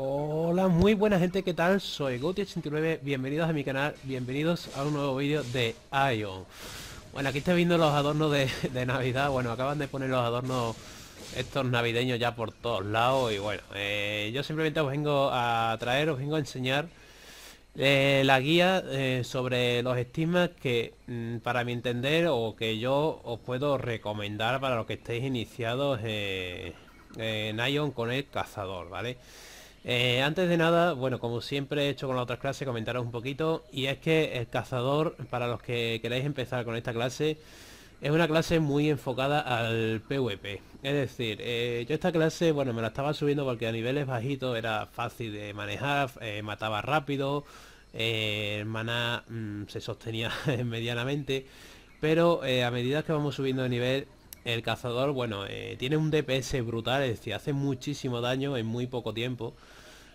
Hola, muy buena gente, ¿qué tal? Soy guti 89 bienvenidos a mi canal, bienvenidos a un nuevo vídeo de Ion. Bueno, aquí está viendo los adornos de, Navidad, bueno, acaban de poner los adornos estos navideños ya por todos lados y bueno, eh, yo simplemente os vengo a traer, os vengo a enseñar eh, la guía eh, sobre los estigmas que mm, para mi entender o que yo os puedo recomendar para los que estéis iniciados en Ion con el cazador, ¿vale? vale eh, antes de nada, bueno, como siempre he hecho con las otras clases, comentaros un poquito, y es que el cazador, para los que queráis empezar con esta clase, es una clase muy enfocada al PvP. Es decir, eh, yo esta clase, bueno, me la estaba subiendo porque a niveles bajitos era fácil de manejar, eh, mataba rápido, el maná mm, se sostenía medianamente, pero a medida que vamos subiendo de nivel el cazador, bueno, eh, tiene un DPS brutal, es decir, hace muchísimo daño en muy poco tiempo.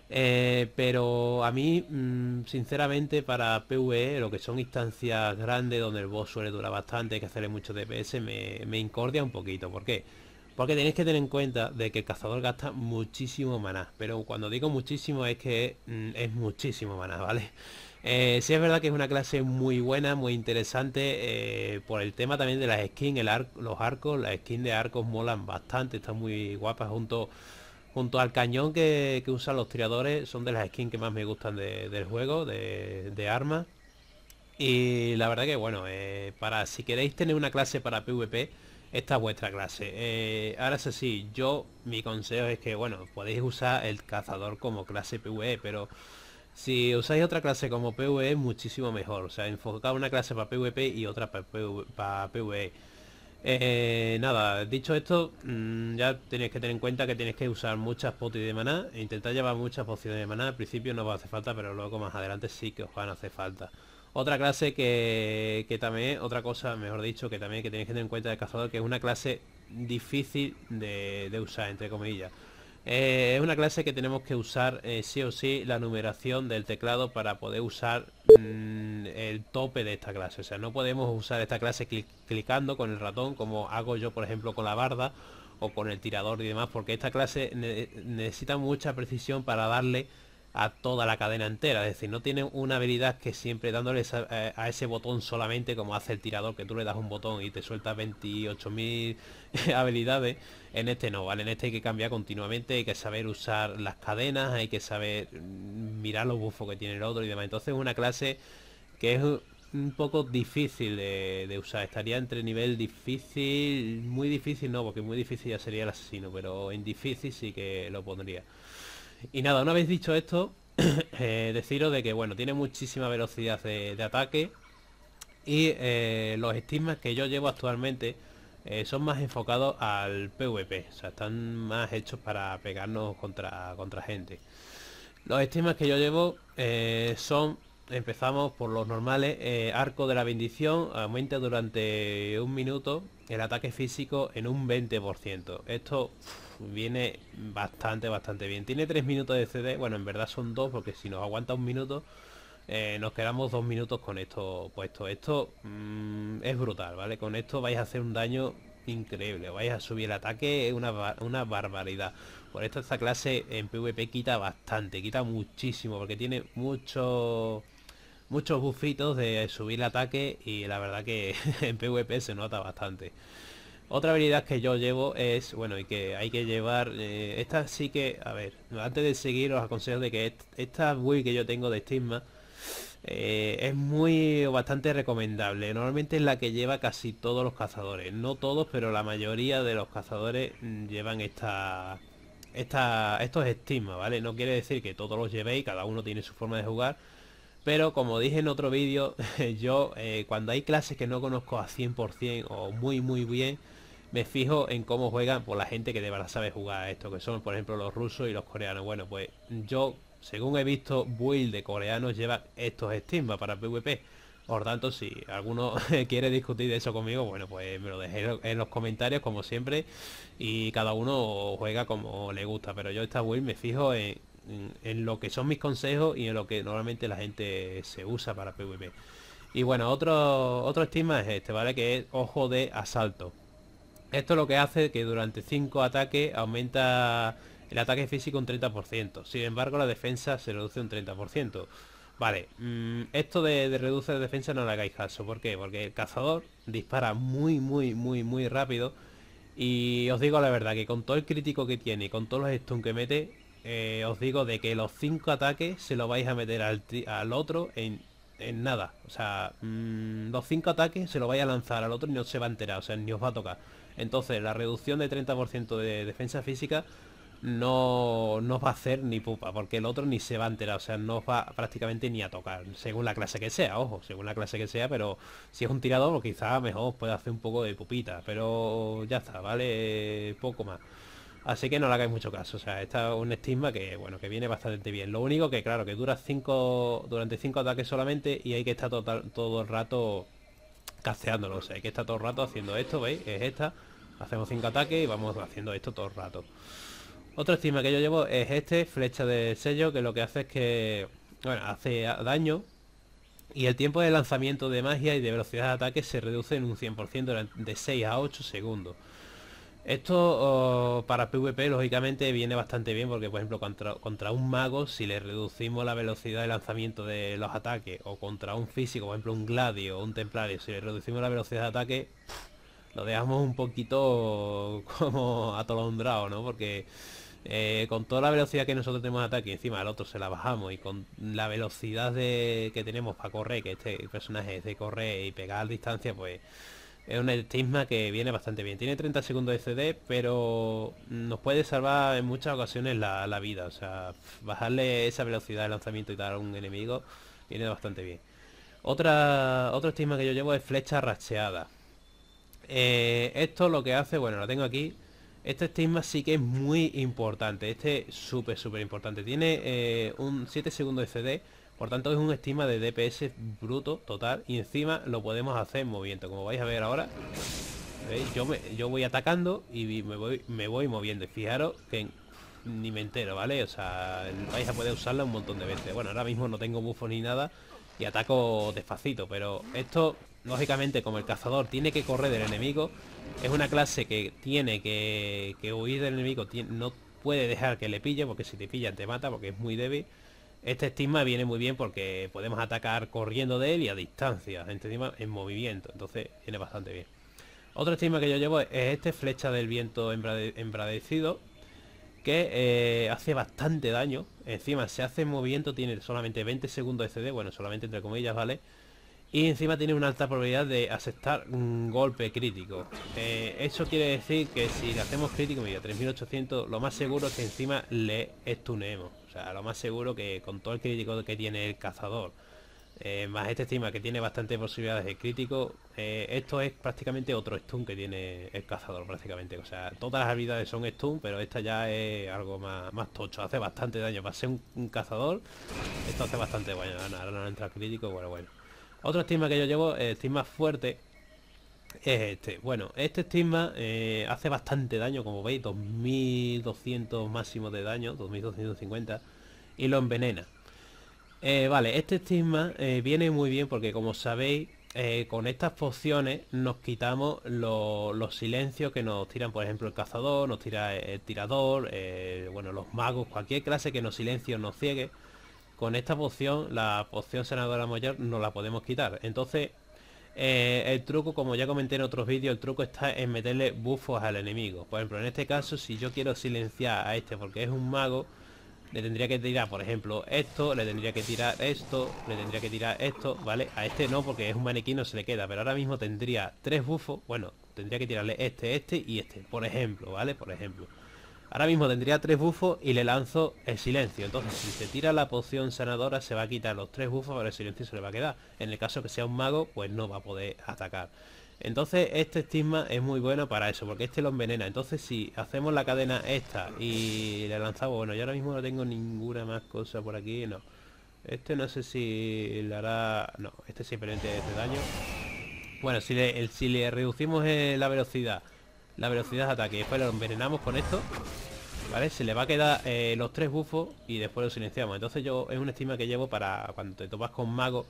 Eh, pero a mí, mm, sinceramente, para PvE, lo que son instancias grandes donde el boss suele durar bastante, hay que hacerle mucho DPS, me, incordia un poquito. ¿Por qué? Porque tenéis que tener en cuenta de que el cazador gasta muchísimo maná. Pero cuando digo muchísimo es que mm, es muchísimo maná, ¿vale? Eh, sí es verdad que es una clase muy buena, muy interesante, eh, por el tema también de las skins, el los arcos, las skins de arcos molan bastante, están muy guapas junto, junto al cañón que, usan los tiradores, son de las skins que más me gustan del juego, de, armas. Y la verdad que bueno, eh, para si queréis tener una clase para PvP, esta es vuestra clase. ahora sí, yo mi consejo es que bueno, podéis usar el cazador como clase PvE, pero si usáis otra clase como PvE muchísimo mejor. O sea, enfocar una clase para PvP y otra para, PvE. Eh, nada, dicho esto, mm, ya tenéis que tener en cuenta que tenéis que usar muchas potis de maná e intentar llevar muchas pociones de maná. Al principio no os va a hacer falta, pero luego más adelante sí que os van a hacer falta. Otra clase que, que también, otra cosa, mejor dicho, que también que tenéis que tener en cuenta del cazador, que es una clase difícil de, de usar, entre comillas. Eh, es una clase que tenemos que usar eh, sí o sí la numeración del teclado para poder usar mm, el tope de esta clase. O sea, no podemos usar esta clase clicando con el ratón como hago yo, por ejemplo, con la barda o con el tirador y demás, porque esta clase necesita mucha precisión para darle a toda la cadena entera. Es decir, no tiene una habilidad que siempre dándole eh, a, ese botón solamente, como hace el tirador, que tú le das un botón y te suelta 28.000 habilidades. En este no, ¿vale? En este hay que cambiar continuamente, hay que saber usar las cadenas, hay que saber mm, mirar los buffos que tiene el otro y demás. Entonces es una clase que es un poco difícil de, de, usar. Estaría entre nivel difícil, muy difícil no, porque muy difícil ya sería el asesino, pero en difícil sí que lo pondría. Y nada, una vez dicho esto, eh, deciros de que, bueno, tiene muchísima velocidad de, ataque. Y eh, los estigmas que yo llevo actualmente eh, son más enfocados al PvP. O sea, están más hechos para pegarnos contra, contra gente. Los estigmas que yo llevo son... Empezamos por los normales, arco de la bendición, aumenta durante un minuto el ataque físico en un 20%. Esto viene bastante, bastante bien. Tiene 3 minutos de CD, bueno, en verdad son 2 porque si nos aguanta un minuto, eh, nos quedamos 2 minutos con esto puesto. Esto mm, es brutal, ¿vale? Con esto vais a hacer un daño increíble, vais a subir el ataque, es una, barbaridad. Por esto esta clase en PvP quita bastante, quita muchísimo, porque tiene muchos muchos bufitos de subir el ataque y la verdad que en PvP se nota bastante. Otra habilidad que yo llevo es, bueno, y que hay que llevar, eh, esta sí que, a ver, antes de seguir os aconsejo de que esta build que yo tengo de estigma eh, es muy, bastante recomendable. Normalmente es la que lleva casi todos los cazadores, no todos, pero la mayoría de los cazadores mm, llevan esta, esta, estos estigmas, ¿vale? No quiere decir que todos los llevéis, cada uno tiene su forma de jugar, pero como dije en otro vídeo, yo eh, cuando hay clases que no conozco a 100% o muy muy bien, me fijo en cómo juegan por la gente que de verdad sabe jugar esto, que son por ejemplo los rusos y los coreanos. Bueno, pues yo, según he visto, build de coreanos lleva estos estigmas para PvP. Por tanto, si alguno quiere discutir de eso conmigo, bueno, pues me lo dejé en los comentarios como siempre y cada uno juega como le gusta. Pero yo esta build me fijo en en, lo que son mis consejos y en lo que normalmente la gente se usa para PvP. Y bueno, otro, otro estigma es este, ¿vale? Que es ojo de asalto. Esto lo que hace que durante 5 ataques aumenta el ataque físico un 30%. Sin embargo, la defensa se reduce un 30%. Vale, mm, esto de, reducir la defensa no la hagáis caso. ¿Por qué? Porque el cazador dispara muy, muy, muy, muy rápido. Y os digo la verdad que con todo el crítico que tiene con todos los stun que mete, eh, os digo de que los cinco ataques se lo vais a meter al, otro en, nada. O sea, mm, los cinco ataques se lo vais a lanzar al otro y no se va a enterar, o sea, ni os va a tocar. Entonces, la reducción de 30% de defensa física no, no va a hacer ni pupa, porque el otro ni se va a enterar, o sea, no os va prácticamente ni a tocar, según la clase que sea, ojo, según la clase que sea, pero si es un tirador, quizá mejor os puede hacer un poco de pupita, pero ya está, ¿vale? Eh, poco más. Así que no le hagáis mucho caso. O sea, está es un estigma que, bueno, que viene bastante bien. Lo único que, claro, que dura durante 5 ataques solamente y hay que estar todo el rato casteándolo. O sea, hay que estar todo el rato haciendo esto, ¿veis? Es esta. Hacemos 5 ataques y vamos haciendo esto todo el rato. Otro estigma que yo llevo es este, flecha de sello, que lo que hace es que, bueno, hace daño. Y el tiempo de lanzamiento de magia y de velocidad de ataque se reduce en un 100% de 6 a 8 segundos. Esto para PvP lógicamente viene bastante bien porque por ejemplo contra, un mago si le reducimos la velocidad de lanzamiento de los ataques o contra un físico, por ejemplo un gladio o un templario, si le reducimos la velocidad de ataque lo dejamos un poquito como atolondrado, ¿no? Porque eh, con toda la velocidad que nosotros tenemos de ataque encima al otro se la bajamos y con la velocidad que tenemos para correr, que este personaje es de correr y pegar a distancia pues es un estigma que viene bastante bien. Tiene 30 segundos de CD, pero nos puede salvar en muchas ocasiones la, vida. O sea, bajarle esa velocidad de lanzamiento y dar a un enemigo viene bastante bien. Otra, otro estigma que yo llevo es flecha racheada. Eh, esto lo que hace, bueno, lo tengo aquí. Este estigma sí que es muy importante. Este es súper, súper importante. Tiene eh, un 7 segundos de CD por tanto es un estima de DPS bruto total y encima lo podemos hacer moviendo Como vais a ver ahora, Yo, me, yo voy atacando y me voy, me voy moviendo. Y fijaros que ni me entero, ¿vale? O sea, vais a poder usarla un montón de veces. Bueno, ahora mismo no tengo buffos ni nada y ataco despacito, pero esto, lógicamente, como el cazador tiene que correr del enemigo, es una clase que tiene que, huir del enemigo, no puede dejar que le pille, porque si te pilla te mata, porque es muy débil. Este estigma viene muy bien porque podemos atacar corriendo de él y a distancia. encima en movimiento, entonces viene bastante bien. Otro estigma que yo llevo es este, flecha del viento embradecido, que eh, hace bastante daño. Encima se hace en movimiento, tiene solamente 20 segundos de CD, bueno, solamente entre comillas, ¿vale? Y encima tiene una alta probabilidad de aceptar un golpe crítico. Eh, eso quiere decir que si le hacemos crítico, media 3800, lo más seguro es que encima le estuneemos o sea, lo más seguro que con todo el crítico que tiene el cazador, eh, más este estima que tiene bastantes posibilidades de crítico, eh, esto es prácticamente otro stun que tiene el cazador, prácticamente. O sea, todas las habilidades son stun, pero esta ya es algo más, tocho, hace bastante daño. a ser un, cazador, esto hace bastante daño. Ahora no entra crítico, bueno, bueno. Otro estima que yo llevo, eh, estima fuerte, este. Bueno, este estigma eh, hace bastante daño, como veis, 2200 máximo de daño, 2250, y lo envenena. Eh, vale, este estigma eh, viene muy bien porque, como sabéis, con estas pociones nos quitamos los silencios que nos tiran, por ejemplo, el cazador, nos tira el tirador, bueno, los magos, cualquier clase que nos silencie o nos ciegue. Con esta poción, la poción senadora mayor, no la podemos quitar. Entonces, eh, el truco, como ya comenté en otros vídeos, el truco está en meterle bufos al enemigo. Por ejemplo, en este caso, si yo quiero silenciar a este porque es un mago, le tendría que tirar, por ejemplo, esto, le tendría que tirar esto, le tendría que tirar esto, ¿vale? A este no, porque es un maniquí, no se le queda, pero ahora mismo tendría tres bufos, bueno, tendría que tirarle este, este y este, por ejemplo, ¿vale? Por ejemplo. Ahora mismo tendría tres bufos y le lanzo el silencio. Entonces, si se tira la poción sanadora, se va a quitar los tres bufos, pero el silencio se le va a quedar. En el caso que sea un mago, pues no va a poder atacar. Entonces, este estigma es muy bueno para eso, porque este lo envenena. Entonces, si hacemos la cadena esta y le lanzamos... Bueno, yo ahora mismo no tengo ninguna más cosa por aquí, no. Este no sé si le hará... No, este simplemente hace daño. Bueno, si le, reducimos la velocidad la velocidad de ataque. Después lo envenenamos con esto. ¿Vale? Se le va a quedar eh, los tres bufos y después lo silenciamos. Entonces yo es una estima que llevo para cuando te topas con mago.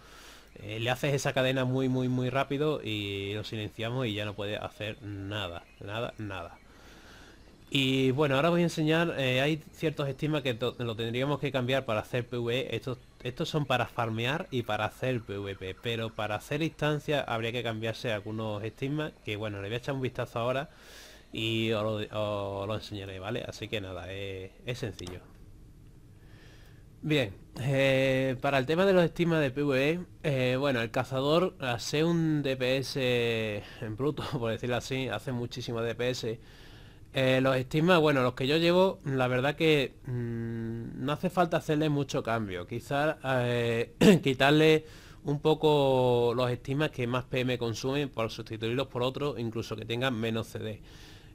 Eh, le haces esa cadena muy, muy, muy rápido y lo silenciamos y ya no puede hacer nada. Nada, nada. Y bueno, ahora voy a enseñar, eh, hay ciertos estigmas que lo tendríamos que cambiar para hacer PvE, estos, estos son para farmear y para hacer PvP, pero para hacer instancia habría que cambiarse algunos estigmas, que bueno, le voy a echar un vistazo ahora y os lo, enseñaré, ¿vale? Así que nada, es sencillo. Bien, eh, para el tema de los estigmas de PvE, eh, bueno, el cazador hace un DPS en bruto, por decirlo así, hace muchísimo DPS eh, los estigmas, bueno, los que yo llevo, la verdad que mm, no hace falta hacerle mucho cambio. Quizás eh, quitarle un poco los estigmas que más PM consumen por sustituirlos por otros, incluso que tengan menos CD.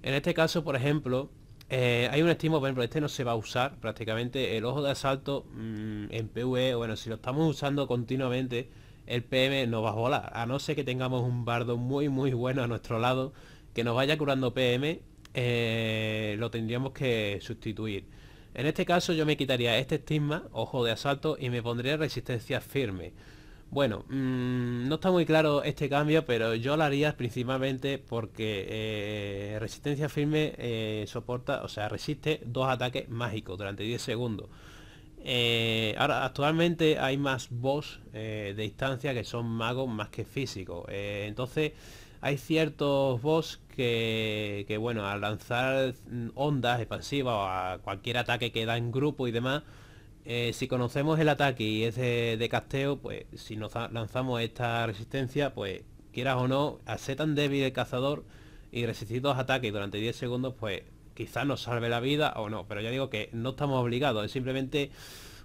En este caso, por ejemplo, eh, hay un estigma, por ejemplo, este no se va a usar prácticamente. El ojo de asalto mm, en PvE, bueno, si lo estamos usando continuamente, el PM nos va a volar. A no ser que tengamos un bardo muy, muy bueno a nuestro lado, que nos vaya curando PM eh, lo tendríamos que sustituir. En este caso yo me quitaría este estigma, ojo de asalto, y me pondría resistencia firme. Bueno, mm, no está muy claro este cambio, pero yo lo haría principalmente porque eh, resistencia firme eh, soporta, o sea, resiste dos ataques mágicos durante 10 segundos. ahora, actualmente hay más boss de distancia que son magos más que físicos. entonces, hay ciertos boss que, bueno, al lanzar mm, ondas expansivas o a cualquier ataque que da en grupo y demás, eh, si conocemos el ataque y es de, casteo, pues si nos lanzamos esta resistencia, pues quieras o no, a ser tan débil el cazador y resistir dos ataques durante 10 segundos, pues quizás nos salve la vida o no. Pero ya digo que no estamos obligados, es simplemente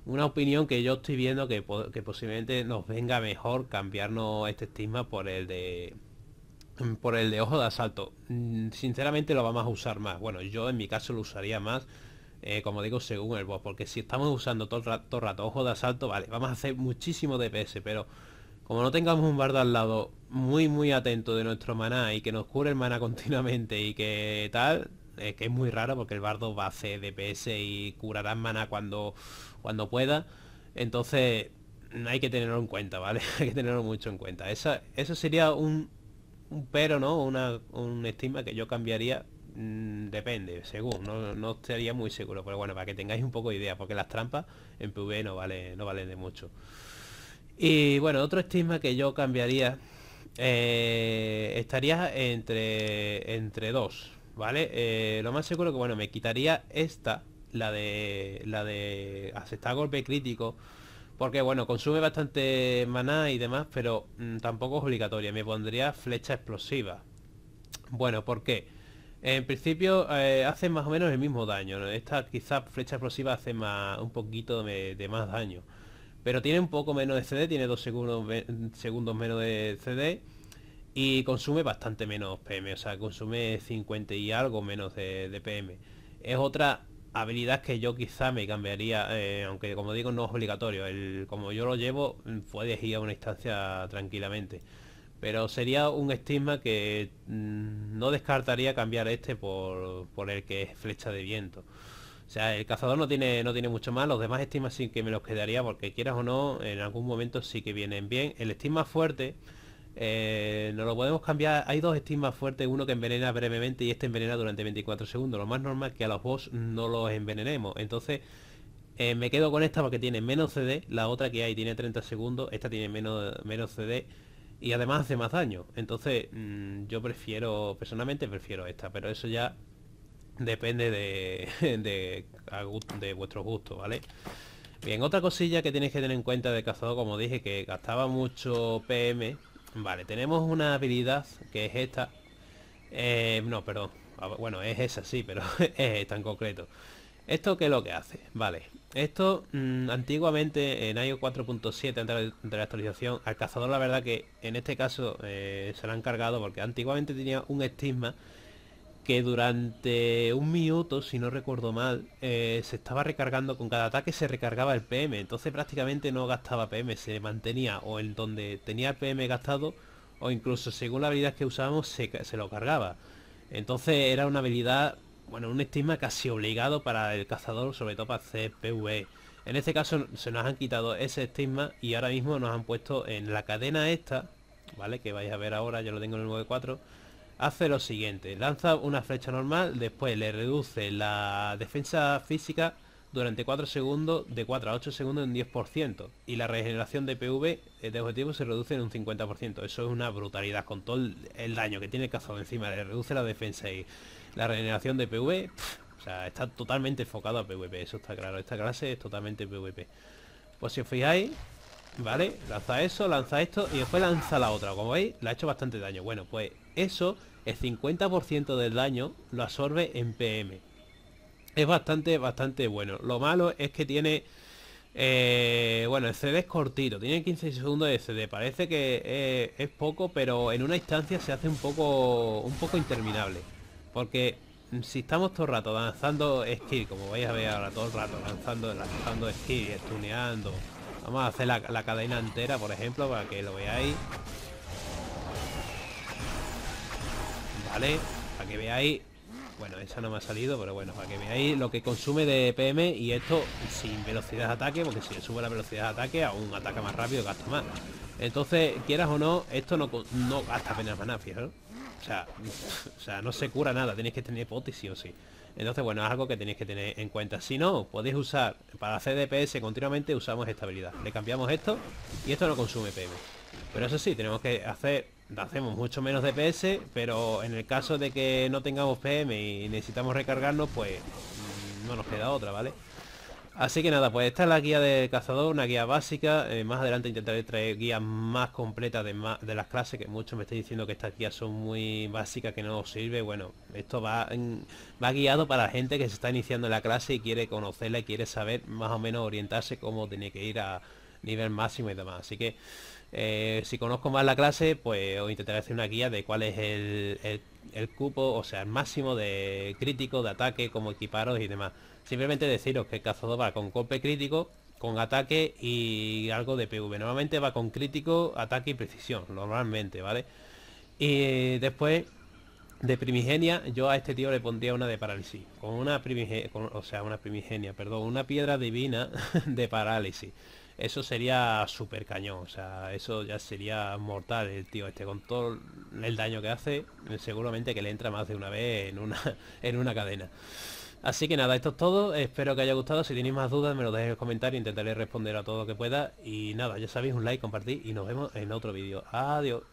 una opinión que yo estoy viendo que posiblemente nos venga mejor cambiarnos este estigma por el de Mm, por el de ojo de asalto. Mm, sinceramente lo vamos a usar más. Bueno, yo en mi caso lo usaría más, eh, como digo, según el boss. Porque si estamos usando todo el, rato, rato, ojo de asalto, vale, vamos a hacer muchísimo DPS. Pero como no tengamos un bardo al lado muy, muy atento de nuestro maná y que nos cure el maná continuamente y que tal... que es muy raro porque el bardo va a hacer DPS y curará maná cuando, cuando pueda. Entonces hay que tenerlo en cuenta, ¿vale? hay que tenerlo mucho en cuenta. Esa, eso sería un, pero, ¿no? Una, un estigma que yo cambiaría mm, depende, según, no, estaría muy seguro, pero bueno, para que tengáis un poco de idea, porque las trampas en PV no valen, no valen de mucho. Y bueno, otro estigma que yo cambiaría eh, estaría entre, entre dos, ¿vale? Eh, lo más seguro que bueno, me quitaría esta, la de la de aceptar golpe crítico porque bueno, consume bastante maná y demás, pero mm, tampoco es obligatoria. Me pondría flecha explosiva. Bueno, ¿por qué? En principio eh, hace más o menos el mismo daño. Esta quizá flecha explosiva hace más, un poquito de, más daño. Pero tiene un poco menos de CD, tiene 2 segundos, segundos menos de CD. Y consume bastante menos PM, o sea, consume 50 y algo menos de, de PM. Es otra habilidad que yo quizá me cambiaría, eh, aunque como digo no es obligatorio, el, como yo lo llevo puedes mm, ir a una instancia tranquilamente. Pero sería un estigma que mm, no descartaría cambiar este por, por, el que es flecha de viento. O sea, el cazador no tiene, no tiene mucho más, los demás estigmas sí que me los quedaría porque quieras o no, en algún momento sí que vienen bien. El estigma fuerte eh, no lo podemos cambiar. Hay dos estigmas fuertes, uno que envenena brevemente y este envenena durante 24 segundos. Lo más normal es que a los boss no los envenenemos. Entonces, eh, me quedo con esta porque tiene menos CD, la otra que hay tiene 30 segundos, esta tiene menos, menos CD y además hace más daño. Entonces, mm, yo prefiero, personalmente prefiero esta, pero eso ya depende de, de, de vuestro gusto, ¿vale? Bien, otra cosilla que tenéis que tener en cuenta de cazador, como dije, que gastaba mucho PM, Vale, tenemos una habilidad que es esta. Eh, no, perdón. Ah, bueno, es esa sí, pero es tan concreto. ¿Esto qué es lo que hace? Vale, esto mm, antiguamente en IO 4.7 antes de la actualización al cazador la verdad que en este caso eh, se lo han cargado porque antiguamente tenía un estigma que durante un minuto, si no recuerdo mal, eh, se estaba recargando, con cada ataque se recargaba el PM, entonces prácticamente no gastaba PM, se mantenía o en donde tenía el PM gastado, o incluso según la habilidad que usábamos se, se lo cargaba. Entonces era una habilidad, bueno, un estigma casi obligado para el cazador, sobre todo para hacer PvE. En este caso se nos han quitado ese estigma y ahora mismo nos han puesto en la cadena esta, ¿vale? Que vais a ver ahora, ya lo tengo en el 94 hace lo siguiente. Lanza una flecha normal, después le reduce la defensa física durante 4 segundos, de 4 a 8 segundos en 10%. Y la regeneración de PV eh, de objetivo se reduce en un 50%. Eso es una brutalidad con todo el, daño que tiene el cazador encima. Le reduce la defensa y la regeneración de PV... o sea, está totalmente enfocado a PvP, eso está claro. Esta clase es totalmente PvP. Pues si os fijáis, ¿vale? Lanza eso, lanza esto y después lanza la otra. Como veis, le ha hecho bastante daño. Bueno, pues eso, el 50% del daño lo absorbe en PM. Es bastante, bastante bueno. Lo malo es que tiene... Eh, bueno, el CD es cortito, tiene 15 segundos de CD. Parece que eh, es poco, pero en una instancia se hace un poco, un poco interminable. Porque si estamos todo el rato lanzando skill, como vais a ver ahora, todo el rato lanzando, lanzando skill, estuneando. Vamos a hacer la, la cadena entera, por ejemplo, para que lo veáis. ¿vale? Para que veáis... Bueno, esa no me ha salido, pero bueno, para que veáis lo que consume de PM y esto sin velocidad de ataque, porque si le sube la velocidad de ataque, aún ataca más rápido, gasta más. Entonces, quieras o no, esto no, no gasta apenas maná, ¿no? O sea, no se cura nada, tenéis que tener hipótesis o sí. Entonces, bueno, es algo que tenéis que tener en cuenta. Si no, podéis usar, para hacer DPS continuamente usamos esta habilidad. Le cambiamos esto y esto no consume PM. Pero eso sí, tenemos que hacer hacemos mucho menos DPS, pero en el caso de que no tengamos PM y necesitamos recargarnos, pues mm, no nos queda otra, ¿vale? Así que nada, pues esta es la guía de cazador, una guía básica. Eh, más adelante intentaré traer guías más completas de, de las clases, que muchos me están diciendo que estas guías son muy básicas, que no os sirve. Bueno, esto va, va guiado para la gente que se está iniciando en la clase y quiere conocerla y quiere saber más o menos orientarse cómo tiene que ir a nivel máximo y demás. Así que... Eh, si conozco más la clase, pues os intentaré hacer una guía de cuál es el, cupo, o sea, el máximo de crítico, de ataque, cómo equiparos y demás. Simplemente deciros que el cazador va con golpe crítico, con ataque y algo de PV. Normalmente va con crítico, ataque y precisión, normalmente, ¿vale? Y después de primigenia, yo a este tío le pondría una de parálisis. Con una o sea, una primigenia, perdón, una piedra divina de parálisis eso sería súper cañón. O sea, eso ya sería mortal el tío este. Con todo el daño que hace, seguramente que le entra más de una vez en una, en una cadena. Así que nada, esto es todo. Espero que haya gustado. Si tenéis más dudas, me lo dejéis en comentarios. Intentaré responder a todo lo que pueda. Y nada, ya sabéis, un like, compartir y nos vemos en otro vídeo. Adiós.